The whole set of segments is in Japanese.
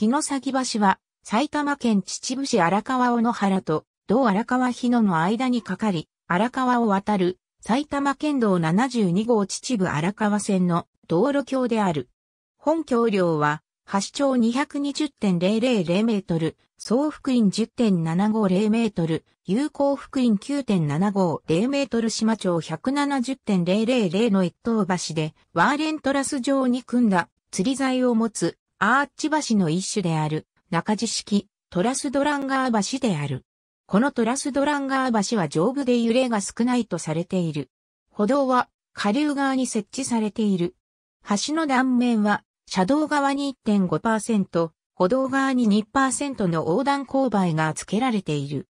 日の崎橋は、埼玉県秩父市荒川尾野原と、同荒川日野の間にかかり、荒川を渡る、埼玉県道72号秩父荒川線の道路橋である。本橋梁は、橋長220.000メートル、総福院10.750メートル、有効福院9.750メートル島町170.000の一等橋で、ワーレントラス城に組んだ釣り材を持つアーチ橋の一種である、中地式、トラスドランガー橋である。このトラスドランガー橋は丈夫で揺れが少ないとされている。歩道は下流側に設置されている。橋の断面は、車道側に1.5%、歩道側に2%の横断勾配が付けられている。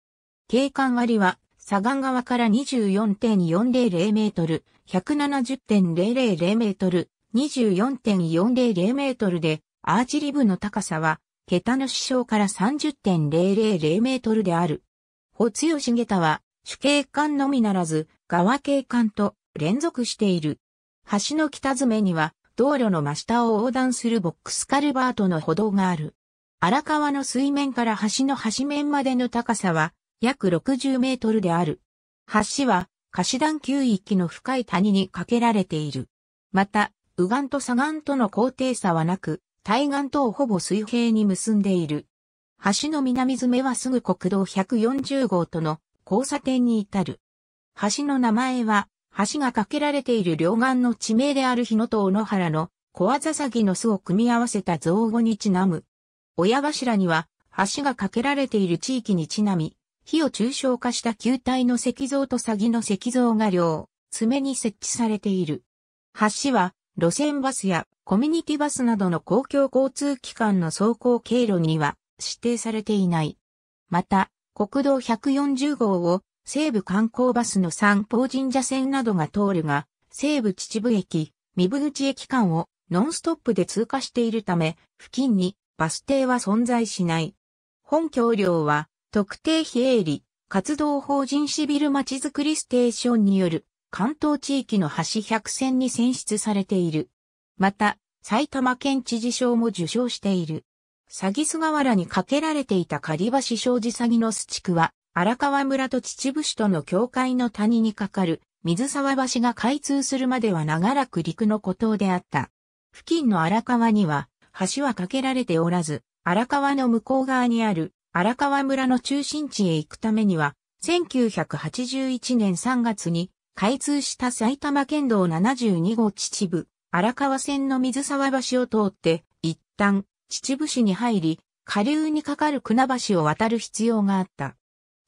景観割は、左岸側から24.400メートル、170.000メートル、24.400メートルで、アーチリブの高さは、桁の支障から30.000メートルである。保津吉下駄は、主景観のみならず、側景観と連続している。橋の北詰めには、道路の真下を横断するボックスカルバートの歩道がある。荒川の水面から橋の橋面までの高さは約60メートルである。橋は貸し段級域の深い谷に架けられている。また、右岸と左岸との高低差はなく、対岸とほぼ水平に結んでいる。橋の南詰はすぐ国道140号との交差点に至る。橋の名前は、橋が架けられている両岸の地名である日野と小野原の小技詐欺の巣を組み合わせた造語にちなむ。親頭には、橋が架けられている地域にちなみ、火を抽象化した球体の石像と詐欺の石像が両、爪に設置されている。橋は、路線バスやコミュニティバスなどの公共交通機関の走行経路には指定されていない。また、国道140号を西部観光バスの三宝神社線などが通るが、西部秩父駅、三部口駅間をノンストップで通過しているため、付近にバス停は存在しない。本橋梁は特定非営利活動法人シビルまちづくりステーションによる関東地域の橋百選に選出されている。また、埼玉県知事賞も受賞している。詐欺菅原にかけられていた狩橋障子詐欺の巣地区は、荒川村と秩父市との境界の谷にかかる水沢橋が開通するまでは長らく陸の孤島であった。付近の荒川には橋はかけられておらず、荒川の向こう側にある荒川村の中心地へ行くためには、1981年3月に開通した埼玉県道72号秩父、荒川線の水沢橋を通って、一旦、秩父市に入り、下流に架かる船橋を渡る必要があった。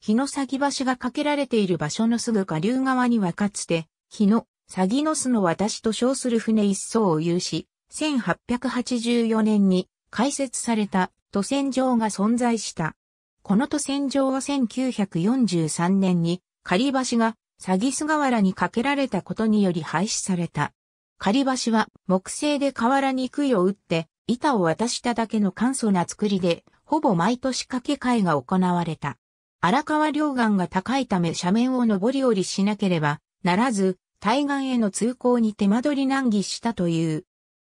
日の先橋が架けられている場所のすぐ下流側にはかつて、日の、詐欺の巣の私と称する船一層を有し、1884年に開設された渡船場が存在した。この渡船場は1943年に、仮橋が詐欺菅原にかけられたことにより廃止された。仮橋は木製で瓦に杭を打って板を渡しただけの簡素な作りで、ほぼ毎年掛け替えが行われた。荒川両岸が高いため斜面を上り下りしなければならず、対岸への通行に手間取り難儀したという。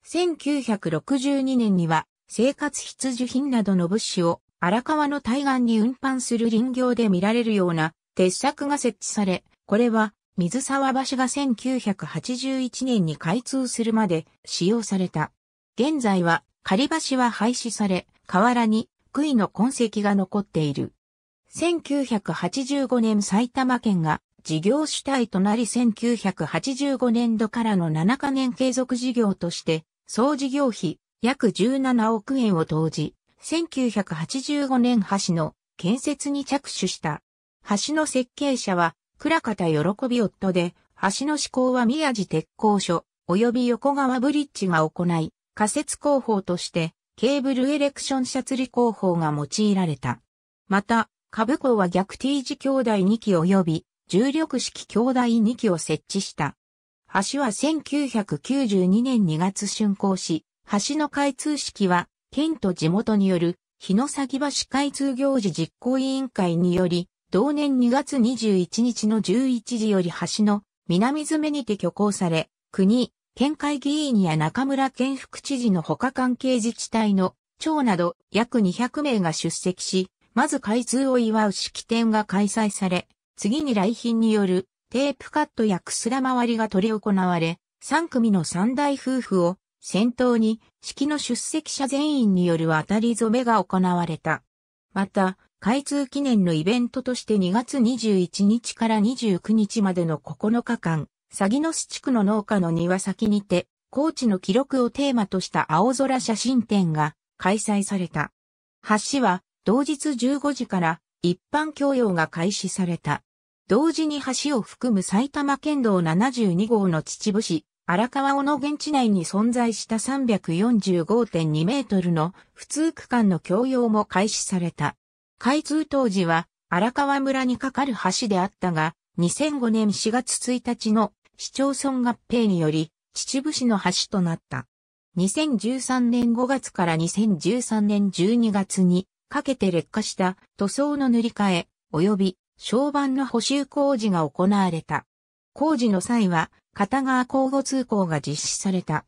1962年には生活必需品などの物資を荒川の対岸に運搬する林業で見られるような鉄柵が設置され、これは水沢橋が1981年に開通するまで使用された。現在は仮橋は廃止され、河原に杭の痕跡が残っている。1985年埼玉県が事業主体となり1985年度からの7カ年継続事業として総事業費約17億円を投じ、1985年橋の建設に着手した。橋の設計者は倉方喜び夫で、橋の施工は宮地鉄工所、及び横川ブリッジが行い、仮設工法として、ケーブルエレクション車釣り工法が用いられた。また、株子は逆 T 字兄弟2機及び、重力式兄弟2機を設置した。橋は1992年2月竣工し、橋の開通式は、県と地元による、日野崎橋開通行事実行委員会により、同年2月21日の11時より橋の南詰めにて挙行され、国、県会議員や中村県副知事の他関係自治体の長など約200名が出席し、まず開通を祝う式典が開催され、次に来賓によるテープカットやくすら回りが取り行われ、3組の三大夫婦を先頭に式の出席者全員による渡り染めが行われた。また、開通記念のイベントとして2月21日から29日までの9日間、詐欺の巣地区の農家の庭先にて、高知の記録をテーマとした青空写真展が開催された。橋は同日15時から一般教用が開始された。同時に橋を含む埼玉県道72号の秩父市、荒川尾の現地内に存在した345.2メートルの普通区間の供用も開始された。開通当時は荒川村に架かる橋であったが、2005年4月1日の市町村合併により、秩父市の橋となった。2013年5月から2013年12月にかけて劣化した塗装の塗り替え及び床板の補修工事が行われた。工事の際は片側交互通行が実施された。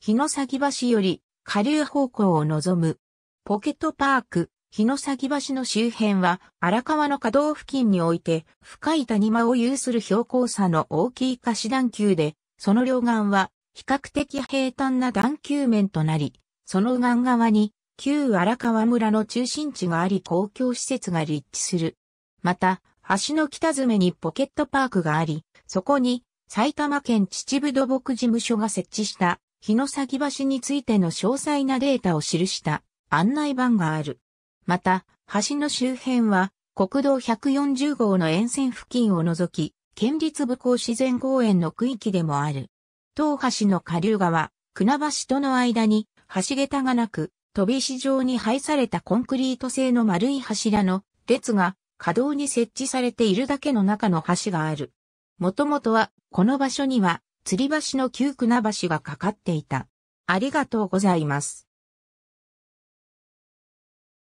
日の先橋より下流方向を望むポケットパーク日の崎橋の周辺は荒川の河道付近において深い谷間を有する標高差の大きい貸し段丘で、その両岸は比較的平坦な段丘面となり、その岸側に旧荒川村の中心地があり公共施設が立地する。また、橋の北詰めにポケットパークがあり、そこに埼玉県秩父土木事務所が設置した日の崎橋についての詳細なデータを記した案内板がある。また、橋の周辺は、国道140号の沿線付近を除き、県立武甲自然公園の区域でもある。東橋の下流側、船橋との間に、橋桁がなく、飛び石状に配されたコンクリート製の丸い柱の列が、可動に設置されているだけの中の橋がある。もともとは、この場所には、吊り橋の旧船橋がかかっていた。ありがとうございます。